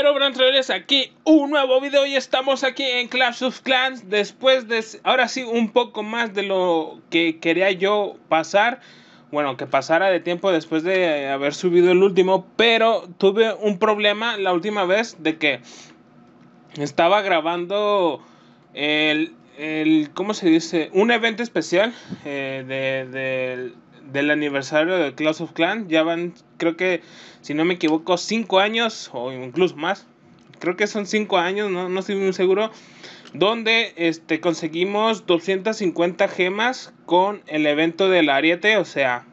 Pero bueno, traerles aquí un nuevo video y estamos aquí en Clash of Clans después de, ahora sí, un poco más de lo que quería yo pasar. Bueno, que pasara de tiempo después de haber subido el último, pero tuve un problema la última vez de que estaba grabando el, el ¿cómo se dice? Un evento especial eh, de del aniversario de Clash of Clans. Ya van, creo que, si no me equivoco, 5 años o incluso más. Creo que son 5 años, no, no estoy muy seguro. Donde este, conseguimos 250 gemas con el evento del Ariete. O sea,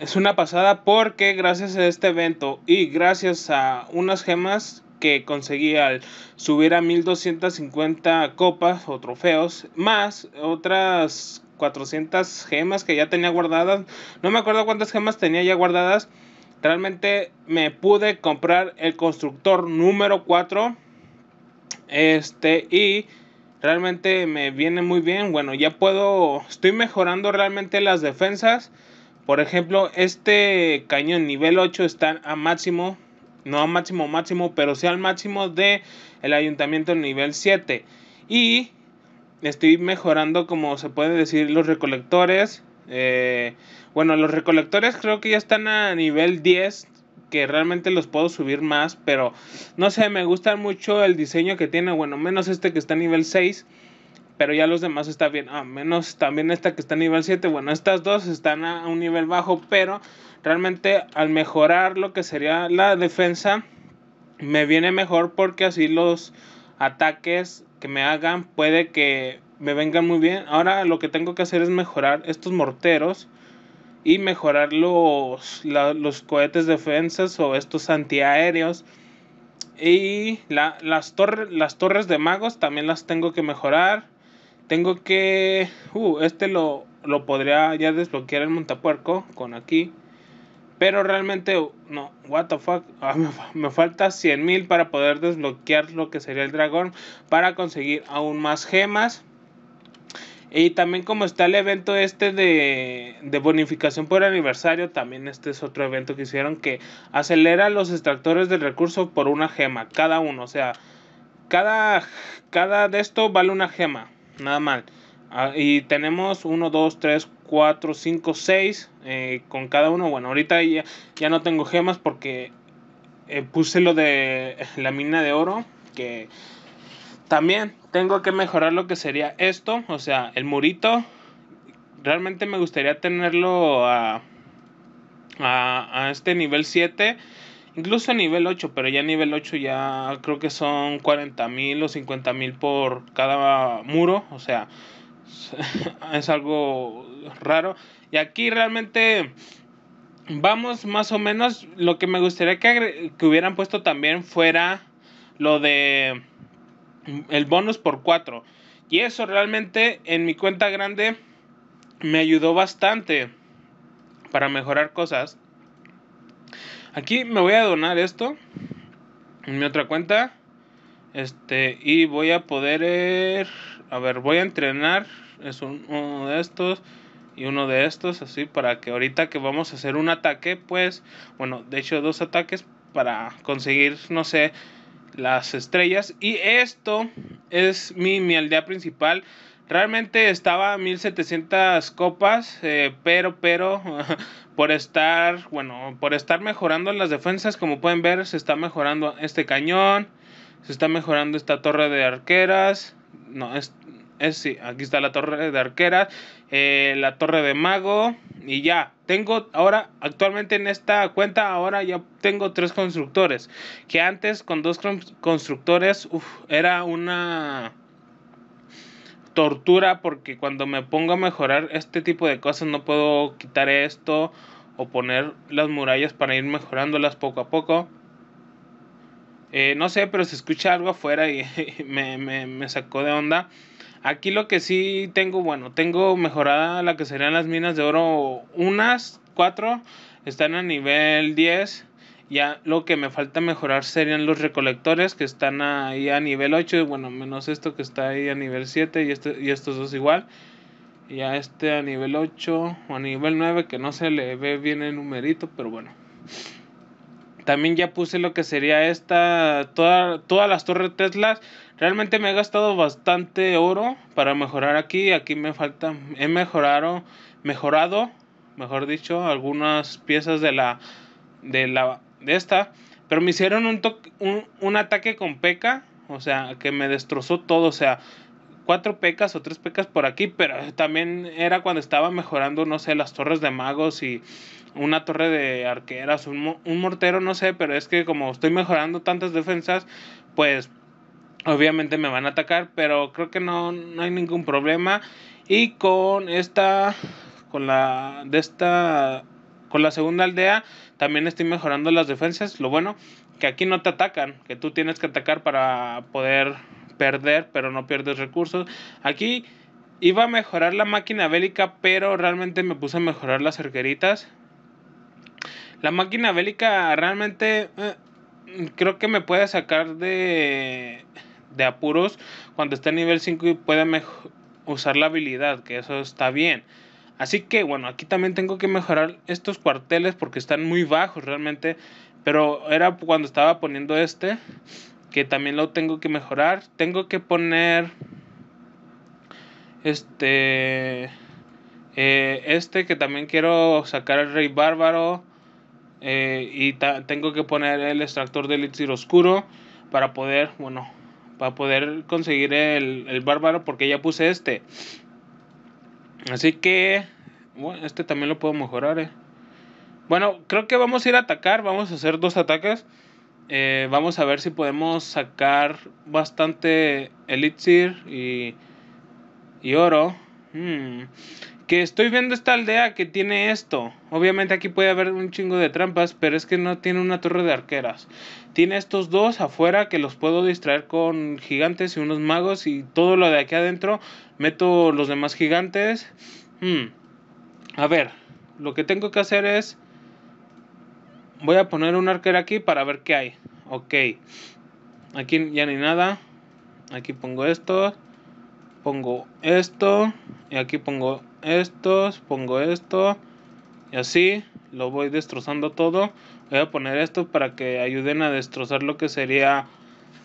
es una pasada porque gracias a este evento y gracias a unas gemas que conseguí al subir a 1250 copas o trofeos, más otras 400 gemas que ya tenía guardadas. No me acuerdo cuántas gemas tenía ya guardadas. Realmente me pude comprar el constructor número 4. Este, y realmente me viene muy bien. Bueno, ya puedo, estoy mejorando realmente las defensas. Por ejemplo, este cañón nivel 8 está a máximo, no a máximo máximo, pero sí al máximo de el ayuntamiento nivel 7. Y estoy mejorando, como se puede decir, los recolectores. Eh, bueno, los recolectores creo que ya están a nivel 10, que realmente los puedo subir más, pero no sé, me gusta mucho el diseño que tiene, bueno, menos este que está a nivel 6, pero ya los demás están bien, ah, menos también esta que está a nivel 7, bueno, estas dos están a un nivel bajo, pero realmente al mejorar lo que sería la defensa, me viene mejor porque así los ataques que me hagan puede que me vengan muy bien. Ahora lo que tengo que hacer es mejorar estos morteros y mejorar los, los cohetes defensas o estos antiaéreos. Y las, torres, las torres de magos también las tengo que mejorar. Tengo que... Uh, este lo, lo podría ya desbloquear el montapuerco con aquí. Pero realmente, no, what the fuck, ah, me, falta 100.000 para poder desbloquear lo que sería el dragón para conseguir aún más gemas. Y también como está el evento este de, de bonificación por aniversario, también este es otro evento que hicieron que acelera los extractores de recursos por una gema, cada uno. O sea, cada, cada de esto vale una gema, nada mal. Ah, y tenemos 1, 2, 3, 4, 5, 6 con cada uno. Bueno, ahorita ya, no tengo gemas porque eh, puse lo de la mina de oro. Que también tengo que mejorar lo que sería esto, o sea, el murito. Realmente me gustaría tenerlo a, a, este nivel 7, incluso a nivel 8, pero ya nivel 8 ya creo que son 40,000 o 50,000 por cada muro, o sea, es algo raro. Y aquí realmente vamos más o menos. Lo que me gustaría que, hubieran puesto también fuera lo de el bonus por 4. Y eso realmente en mi cuenta grande me ayudó bastante para mejorar cosas. Aquí me voy a donar esto en mi otra cuenta. Este, y voy a poder a ver, voy a entrenar, es uno de estos y uno de estos, así para que ahorita que vamos a hacer un ataque, pues, bueno, de hecho dos ataques para conseguir, no sé, las estrellas. Y esto es mi, aldea principal. Realmente estaba a 1700 copas, eh, pero, pero, por estar, bueno, por estar mejorando las defensas, como pueden ver, se está mejorando este cañón, se está mejorando esta torre de arqueras, no, es, es sí, aquí está la torre de arquera, eh, la torre de mago y ya. Tengo ahora, actualmente en esta cuenta, ahora ya tengo tres constructores. Que antes con dos constructores era una tortura porque cuando me pongo a mejorar este tipo de cosas no puedo quitar esto o poner las murallas para ir mejorándolas poco a poco. Eh, no sé, pero se escucha algo afuera y me, sacó de onda. Aquí lo que sí tengo, bueno, tengo mejorada la que serían las minas de oro. Unas cuatro están a nivel 10. Ya lo que me falta mejorar serían los recolectores que están ahí a nivel 8. Bueno, menos esto que está ahí a nivel 7 y, este, y estos dos igual. ya este a nivel 8 o a nivel 9 que no se le ve bien el numerito, pero bueno. También ya puse lo que sería esta, toda, todas las torres Teslas. Realmente me he gastado bastante oro para mejorar aquí. Aquí me falta, he mejorado, mejorado, mejor dicho, algunas piezas de la, de la, de esta. Pero me hicieron un, un, ataque con peca. O sea, que me destrozó todo. O sea, cuatro pecas o tres pecas por aquí, pero también era cuando estaba mejorando, no sé, las torres de magos y una torre de arqueras, un, un mortero, no sé, pero es que como estoy mejorando tantas defensas, pues obviamente me van a atacar, pero creo que no, no hay ningún problema. Y con esta, con la, de esta, con la segunda aldea, también estoy mejorando las defensas, lo bueno que aquí no te atacan, que tú tienes que atacar para poder perder, pero no pierdes recursos. Aquí iba a mejorar la máquina bélica, pero realmente me puse a mejorar las arqueritas. La máquina bélica realmente eh, creo que me puede sacar de, de apuros cuando esté a nivel 5 y pueda usar la habilidad, que eso está bien. Así que bueno, aquí también tengo que mejorar estos cuarteles porque están muy bajos. Realmente pero era cuando estaba poniendo este, que también lo tengo que mejorar. Tengo que poner este, eh, este que también quiero sacar el Rey Bárbaro. Eh, y tengo que poner el extractor de elixir oscuro para poder, bueno, para poder conseguir el, el bárbaro porque ya puse este. Así que, bueno, este también lo puedo mejorar, eh. Bueno, creo que vamos a ir a atacar, vamos a hacer dos ataques. Eh, vamos a ver si podemos sacar bastante elixir y, y oro. Hmm. Que estoy viendo esta aldea que tiene esto. Obviamente aquí puede haber un chingo de trampas, pero es que no tiene una torre de arqueras. Tiene estos dos afuera que los puedo distraer con gigantes y unos magos y todo lo de aquí adentro. Meto los demás gigantes. Hmm. A ver, lo que tengo que hacer es voy a poner un arquero aquí para ver qué hay. Ok. Aquí ya ni nada. Aquí pongo esto Pongo esto. Y aquí pongo estos. Pongo esto. Y así lo voy destrozando todo. Voy a poner esto para que ayuden a destrozar lo que sería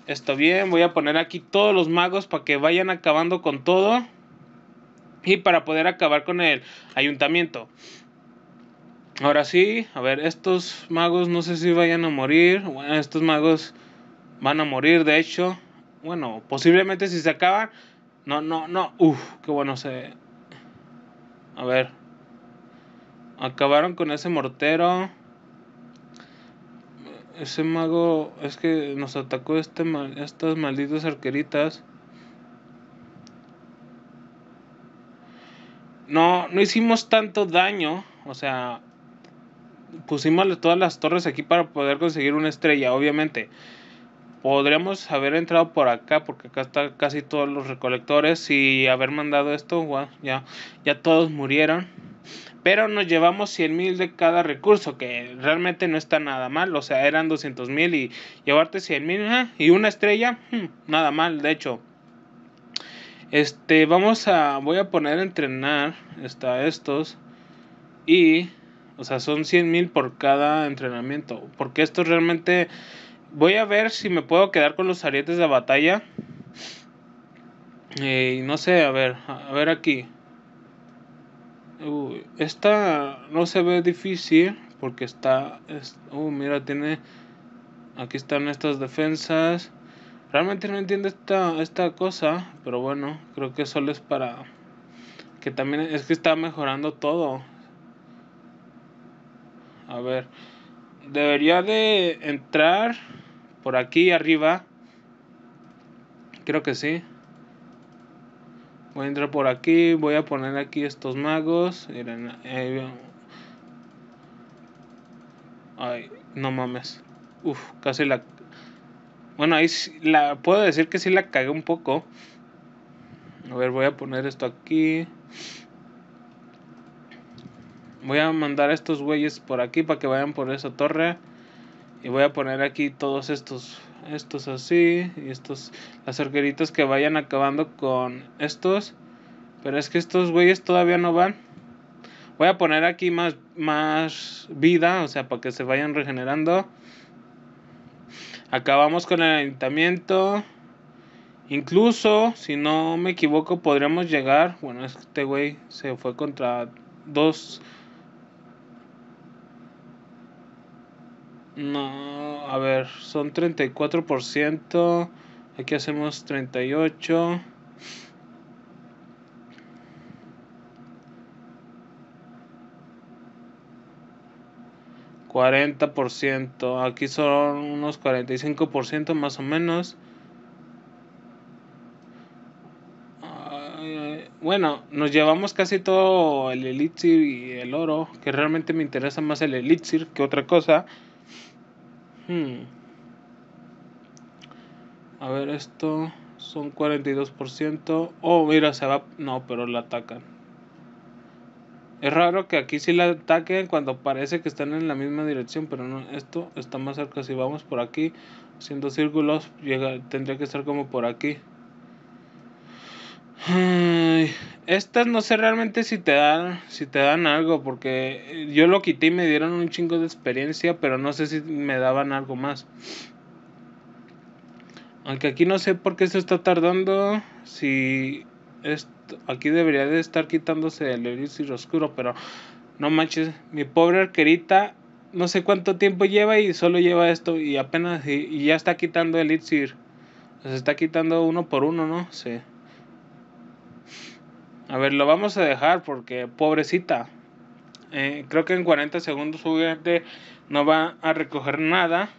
esto bien. Voy a poner aquí todos los magos para que vayan acabando con todo. Y para poder acabar con el ayuntamiento. Ahora sí, a ver, estos magos no sé si vayan a morir. estos magos van a morir, de hecho. Bueno, posiblemente si se acaban. No, no, no. Uf, qué bueno se. A ver. Acabaron con ese mortero. Ese mago. Es que nos atacó este mal, estas malditas arqueritas. No, no hicimos tanto daño. O sea, pusimos todas las torres aquí para poder conseguir una estrella, obviamente. Podríamos haber entrado por acá, porque acá están casi todos los recolectores y haber mandado esto, ya, ya todos murieron. Pero nos llevamos 100.000 mil de cada recurso, que realmente no está nada mal. O sea, eran 200.000 mil y llevarte 100 mil ah, y una estrella, hmm, nada mal, de hecho. Este, vamos a, voy a poner a entrenar Está estos. Y o sea, son 100.000 por cada entrenamiento. Porque esto realmente... Voy a ver si me puedo quedar con los arietes de batalla. Eh, y no sé, a ver, a ver aquí. esta no se ve difícil porque está... Es, uh, mira, tiene... Aquí están estas defensas. Realmente no entiendo esta, esta cosa, pero bueno, creo que solo es para... Que también es que está mejorando todo. A ver. Debería de entrar por aquí arriba. Creo que sí. Voy a entrar por aquí. Voy a poner aquí estos magos. Miren, ay, no mames. Uf, casi la... Bueno, ahí la... Puedo decir que sí la cagué un poco. A ver, voy a poner esto aquí. Voy a mandar a estos güeyes por aquí para que vayan por esa torre. Y voy a poner aquí todos estos. Estos así. Y estos. Las arqueritas que vayan acabando con estos. Pero es que estos güeyes todavía no van. Voy a poner aquí más, más vida. O sea, para que se vayan regenerando. Acabamos con el ayuntamiento. Incluso, si no me equivoco, podríamos llegar. Bueno, este güey se fue contra dos No, a ver, son 34%. Aquí hacemos 38. 40%, aquí son unos 45% más o menos. bueno, nos llevamos casi todo el elixir y el oro, que realmente me interesa más el elixir que otra cosa. Hmm. A ver, esto son 42%. Oh, mira, se va. No, pero la atacan. Es raro que aquí sí la ataquen cuando parece que están en la misma dirección, pero no, esto está más cerca. Si vamos por aquí, haciendo círculos, tendría que estar como por aquí. Estas no sé realmente si te dan, si te dan algo, porque yo lo quité y me dieron un chingo de experiencia, pero no sé si me daban algo más. Aunque aquí no sé por qué se está tardando. Si esto, aquí debería de estar quitándose el elixir oscuro, pero no manches, mi pobre arquerita no sé cuánto tiempo lleva y solo lleva esto y apenas y, ya está quitando el elixir. Se está quitando uno por uno, ¿no? Sí. A ver, lo vamos a dejar porque pobrecita. Eh, creo que en 40 segundos juguete no va a recoger nada.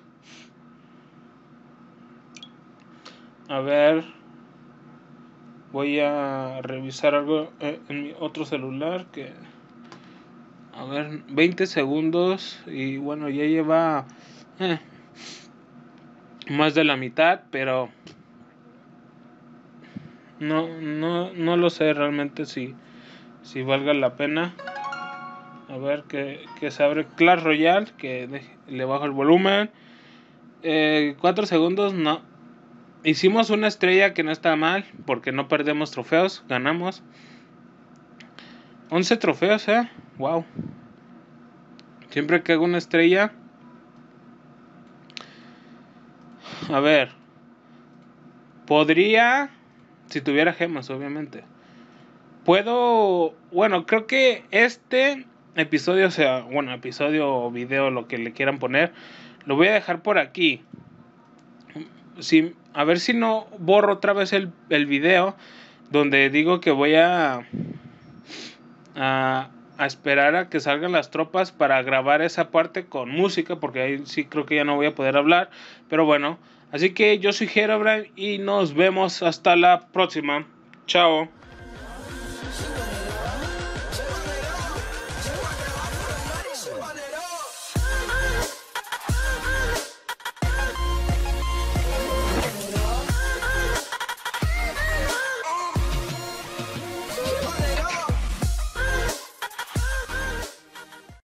A ver. Voy a revisar algo eh, en mi otro celular que... A ver, 20 segundos y bueno, ya lleva eh, más de la mitad, pero no, no, no lo sé realmente si, valga la pena. A ver que, se abre Clash Royale, que le bajo el volumen. 4 eh, segundos, no. Hicimos una estrella que no está mal, porque no perdemos trofeos, ganamos. 11 trofeos, eh. Wow. Siempre que hago una estrella. A ver. Podría si tuviera gemas, obviamente. Puedo, bueno, creo que este episodio, o sea, bueno, episodio o video, lo que le quieran poner, lo voy a dejar por aquí. Si, a ver si no borro otra vez el, video donde digo que voy a, a, a, esperar a que salgan las tropas para grabar esa parte con música, porque ahí sí creo que ya no voy a poder hablar, pero bueno, Así que yo soy Herobrine y nos vemos hasta la próxima. Chao.